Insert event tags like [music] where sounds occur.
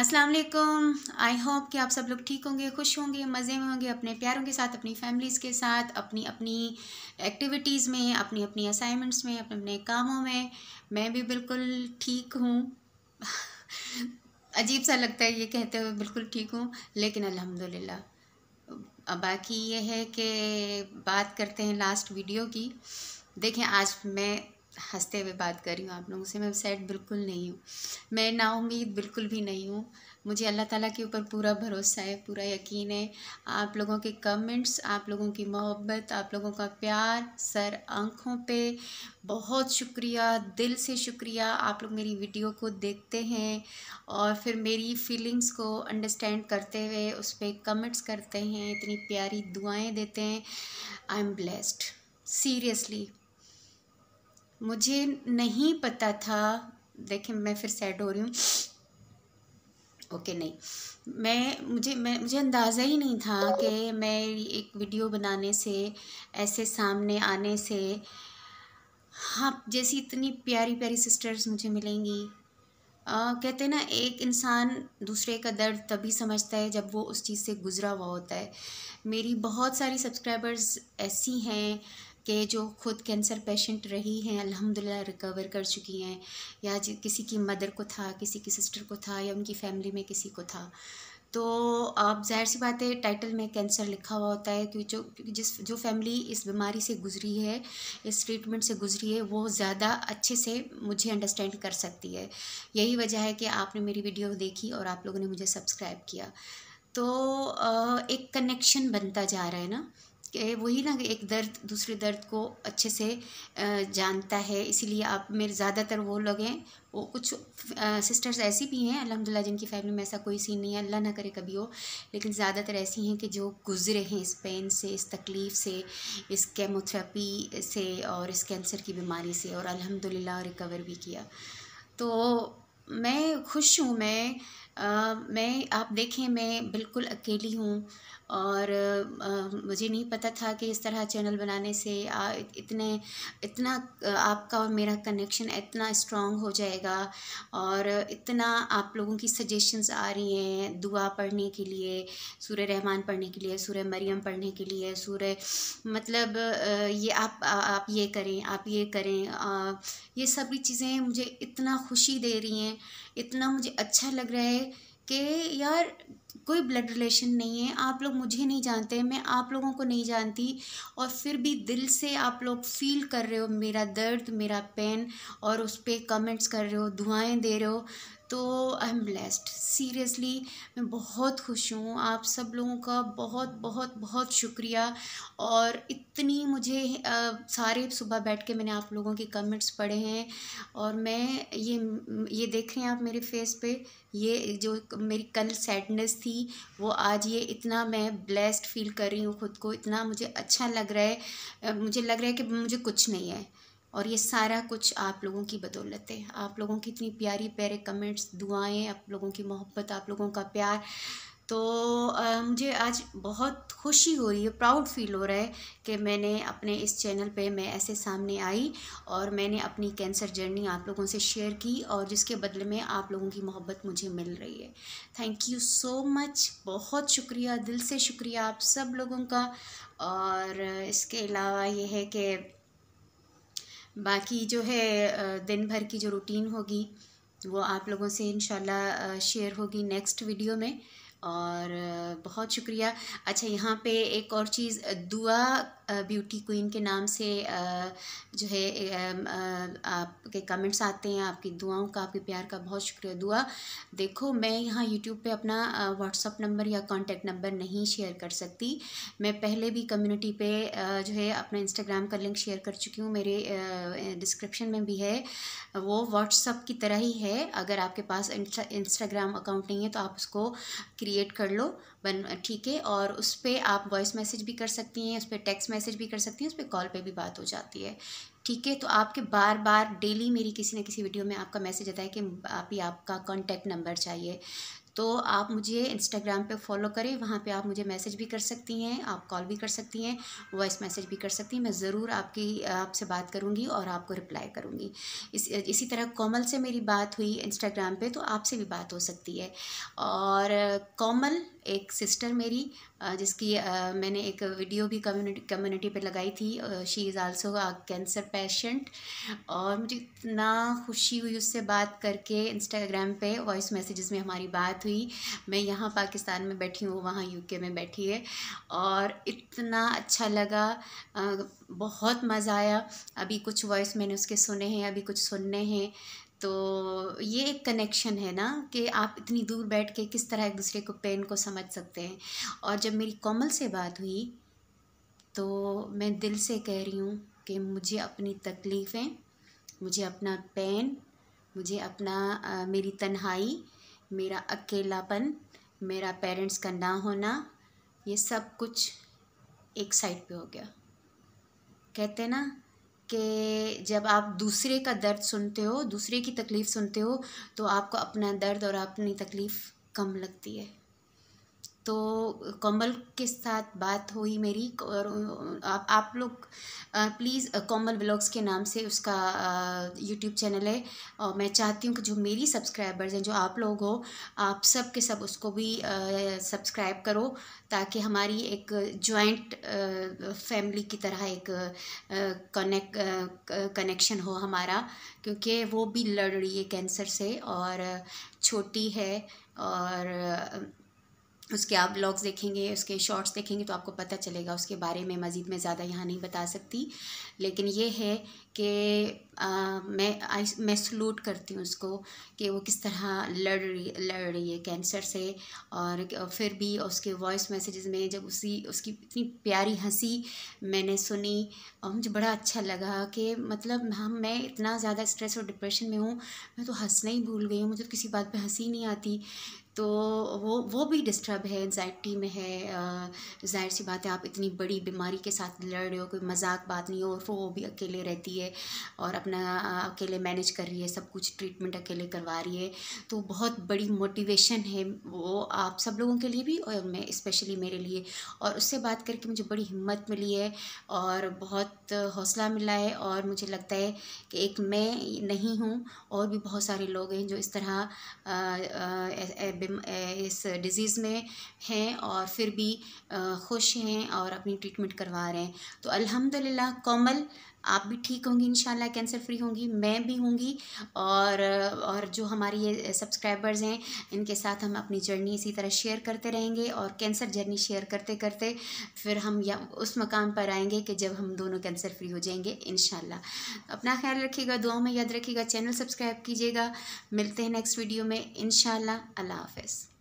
अस्सलाम वालेकुम I hope कि आप सब लोग ठीक होंगे खुश होंगे मज़े में होंगे अपने प्यारों के साथ अपनी फैमिलीज़ के साथ अपनी अपनी एक्टिविटीज़ में अपनी अपनी असाइनमेंट्स में अपने अपने कामों में मैं भी बिल्कुल ठीक हूँ [laughs] अजीब सा लगता है ये कहते हुए बिल्कुल ठीक हूँ लेकिन अल्हम्दुलिल्लाह बाकी ये है कि बात करते हैं लास्ट वीडियो की देखें आज मैं हंसते हुए बात कर रही हूँ आप लोगों से मैं सैड बिल्कुल नहीं हूँ मैं ना उम्मीद बिल्कुल भी नहीं हूँ मुझे अल्लाह ताला के ऊपर पूरा भरोसा है पूरा यकीन है आप लोगों के कमेंट्स आप लोगों की मोहब्बत आप लोगों का प्यार सर आँखों पे बहुत शुक्रिया दिल से शुक्रिया आप लोग मेरी वीडियो को देखते हैं और फिर मेरी फीलिंग्स को अंडरस्टैंड करते हुए उस पर कमेंट्स करते हैं इतनी प्यारी दुआएँ देते हैं आई एम ब्लेस्ड सीरियसली मुझे नहीं पता था देखिए मैं फिर सेट हो रही हूँ ओके okay, नहीं मैं मुझे मैं मुझे अंदाज़ा ही नहीं था कि मैं एक वीडियो बनाने से ऐसे सामने आने से हाँ जैसी इतनी प्यारी प्यारी सिस्टर्स मुझे मिलेंगी आ, कहते हैं ना एक इंसान दूसरे का दर्द तभी समझता है जब वो उस चीज़ से गुज़रा हुआ होता है मेरी बहुत सारी सब्सक्राइबर्स ऐसी हैं कि जो खुद कैंसर पेशेंट रही हैं अल्हम्दुलिल्लाह रिकवर कर चुकी हैं या किसी की मदर को था किसी की सिस्टर को था या उनकी फैमिली में किसी को था तो आप जाहिर सी बात है टाइटल में कैंसर लिखा हुआ होता है क्योंकि जो जिस जो फैमिली इस बीमारी से गुजरी है इस ट्रीटमेंट से गुजरी है वो ज़्यादा अच्छे से मुझे अंडरस्टैंड कर सकती है यही वजह है कि आपने मेरी वीडियो देखी और आप लोगों ने मुझे सब्सक्राइब किया तो एक कनेक्शन बनता जा रहा है ना वही ना एक दर्द दूसरे दर्द को अच्छे से जानता है इसीलिए आप मेरे ज़्यादातर वो लोग हैं वो कुछ सिस्टर्स ऐसी भी हैं अल्हम्दुलिल्लाह जिनकी फैमिली में ऐसा कोई सीन नहीं है अल्लाह ना करे कभी हो लेकिन ज़्यादातर ऐसी हैं कि जो गुजरे हैं इस पेन से इस तकलीफ़ से इस केमोथेरेपी से और इस कैंसर की बीमारी से और अल्हम्दुलिल्लाह रिकवर भी किया तो मैं खुश हूँ मैं मैं आप देखें मैं बिल्कुल अकेली हूँ और आ, मुझे नहीं पता था कि इस तरह चैनल बनाने से आ, इतने इतना आपका और मेरा कनेक्शन इतना स्ट्रॉन्ग हो जाएगा और इतना आप लोगों की सजेशंस आ रही हैं दुआ पढ़ने के लिए सूर्य रहमान पढ़ने के लिए सूर्य मरियम पढ़ने के लिए सूर्य मतलब ये आप आ, आप ये करें आप ये करें ये सभी चीज़ें मुझे इतना खुशी दे रही हैं इतना मुझे अच्छा लग रहा है कि यार कोई ब्लड रिलेशन नहीं है आप लोग मुझे नहीं जानते मैं आप लोगों को नहीं जानती और फिर भी दिल से आप लोग फील कर रहे हो मेरा दर्द मेरा पेन और उस पर कमेंट्स कर रहे हो दुआएं दे रहे हो तो आई एम ब्लेस्ड सीरियसली मैं बहुत खुश हूँ आप सब लोगों का बहुत बहुत बहुत शुक्रिया और इतनी मुझे आ, सारे सुबह बैठ के मैंने आप लोगों के कमेंट्स पढ़े हैं और मैं ये ये देख रहे हैं आप मेरे फेस पे ये जो मेरी कल सैडनेस थी वो आज ये इतना मैं ब्लेस्ड फील कर रही हूँ खुद को इतना मुझे अच्छा लग रहा है मुझे लग रहा है कि मुझे कुछ नहीं है और ये सारा कुछ आप लोगों की बदौलत है आप लोगों की इतनी प्यारी प्यारे कमेंट्स दुआएं आप लोगों की मोहब्बत आप लोगों का प्यार तो आ, मुझे आज बहुत खुशी हो रही है प्राउड फील हो रहा है कि मैंने अपने इस चैनल पे मैं ऐसे सामने आई और मैंने अपनी कैंसर जर्नी आप लोगों से शेयर की और जिसके बदले में आप लोगों की मोहब्बत मुझे मिल रही है थैंक यू सो मच बहुत शुक्रिया दिल से शुक्रिया आप सब लोगों का और इसके अलावा ये है कि बाकी जो है दिन भर की जो रूटीन होगी वो आप लोगों से इन शेयर होगी नेक्स्ट वीडियो में और बहुत शुक्रिया अच्छा यहाँ पे एक और चीज़ दुआ ब्यूटी क्वीन के नाम से जो है आपके कमेंट्स आते हैं आपकी दुआओं का आपके प्यार का बहुत शुक्रिया दुआ देखो मैं यहाँ यूट्यूब पे अपना व्हाट्सअप नंबर या कांटेक्ट नंबर नहीं शेयर कर सकती मैं पहले भी कम्युनिटी पे जो है अपना इंस्टाग्राम का लिंक शेयर कर चुकी हूँ मेरे डिस्क्रिप्शन में भी है वो व्हाट्सअप की तरह ही है अगर आपके पास इंस्टाग्राम अकाउंट नहीं है तो आप उसको क्रिएट कर लो बन ठीक है और उस पर आप वॉइस मैसेज भी कर सकती हैं उस पर टेक्स्ट मैसेज भी कर सकती हैं उस पर कॉल पे भी बात हो जाती है ठीक है तो आपके बार बार डेली मेरी किसी ना किसी वीडियो में आपका मैसेज आता है कि आप ही आपका कॉन्टैक्ट नंबर चाहिए तो आप मुझे इंस्टाग्राम पे फॉलो करें वहाँ पे आप मुझे मैसेज भी कर सकती हैं आप कॉल भी कर सकती हैं वॉइस मैसेज भी कर सकती हैं मैं ज़रूर आपकी आपसे बात करूँगी और आपको रिप्लाई करूँगी इस इसी तरह कोमल से मेरी बात हुई इंस्टाग्राम पे तो आपसे भी बात हो सकती है और कोमल एक सिस्टर मेरी जिसकी मैंने एक वीडियो भी कम्युनिटी कम्युनिटी पर लगाई थी she is also cancer patient और मुझे इतना खुशी हुई उससे बात करके इंस्टाग्राम पे वॉइस मैसेजेस में हमारी बात हुई मैं यहाँ पाकिस्तान में बैठी हूँ वहाँ यूके में बैठी है और इतना अच्छा लगा बहुत मज़ा आया अभी कुछ वॉइस मैंने उसके सुने हैं अभी कुछ सुनने हैं तो ये एक कनेक्शन है ना कि आप इतनी दूर बैठ के किस तरह एक दूसरे को पेन को समझ सकते हैं और जब मेरी कोमल से बात हुई तो मैं दिल से कह रही हूँ कि मुझे अपनी तकलीफ़ें मुझे अपना पेन मुझे अपना आ, मेरी तन्हाई मेरा अकेलापन मेरा पेरेंट्स का ना होना ये सब कुछ एक साइड पे हो गया कहते ना कि जब आप दूसरे का दर्द सुनते हो दूसरे की तकलीफ़ सुनते हो तो आपको अपना दर्द और अपनी तकलीफ़ कम लगती है तो कोमल के साथ बात हुई मेरी और आप आप लोग प्लीज़ कोमल ब्लॉग्स के नाम से उसका यूट्यूब चैनल है और मैं चाहती हूँ कि जो मेरी सब्सक्राइबर्स हैं जो आप लोग हो आप सब के सब उसको भी सब्सक्राइब करो ताकि हमारी एक जॉइंट फैमिली की तरह एक कनेक्ट कनेक्शन हो हमारा क्योंकि वो भी लड़ रही है कैंसर से और छोटी है और उसके आप ब्लॉग्स देखेंगे उसके शॉर्ट्स देखेंगे तो आपको पता चलेगा उसके बारे में मज़ीद मैं ज़्यादा यहाँ नहीं बता सकती लेकिन ये है कि मैं आई मैं सलूट करती हूँ उसको कि वो किस तरह लड़ रही लड़ रही है कैंसर से और फिर भी उसके वॉइस मैसेजेस में जब उसी उसकी इतनी प्यारी हंसी मैंने सुनी और मुझे बड़ा अच्छा लगा कि मतलब हम मैं इतना ज़्यादा स्ट्रेस और डिप्रेशन में हूँ मैं तो हंसना ही भूल गई हूँ मुझे तो किसी बात पर हंसी नहीं आती तो वो वो भी डिस्टर्ब है एनजाइटी में है जाहिर सी बात है आप इतनी बड़ी बीमारी के साथ लड़ रहे हो कोई मजाक बात नहीं हो और वो भी अकेले रहती है और अपना अकेले मैनेज कर रही है सब कुछ ट्रीटमेंट अकेले करवा रही है तो बहुत बड़ी मोटिवेशन है वो आप सब लोगों के लिए भी और मैं स्पेशली मेरे लिए और उससे बात करके मुझे बड़ी हिम्मत मिली है और बहुत हौसला मिला है और मुझे लगता है कि एक मैं नहीं हूँ और भी बहुत सारे लोग हैं जो इस तरह इस डिज़ीज़ में हैं और फिर भी खुश हैं और अपनी ट्रीटमेंट करवा रहे हैं तो अल्हम्दुलिल्लाह कोमल आप भी ठीक होंगी इंशाल्लाह कैंसर फ्री होंगी मैं भी होंगी और और जो हमारी ये सब्सक्राइबर्स हैं इनके साथ हम अपनी जर्नी इसी तरह शेयर करते रहेंगे और कैंसर जर्नी शेयर करते करते फिर हम या उस मकाम पर आएंगे कि जब हम दोनों कैंसर फ्री हो जाएंगे इन अपना ख्याल रखिएगा दुआ में याद रखिएगा चैनल सब्सक्राइब कीजिएगा मिलते हैं नेक्स्ट वीडियो में इन अल्लाह हाफ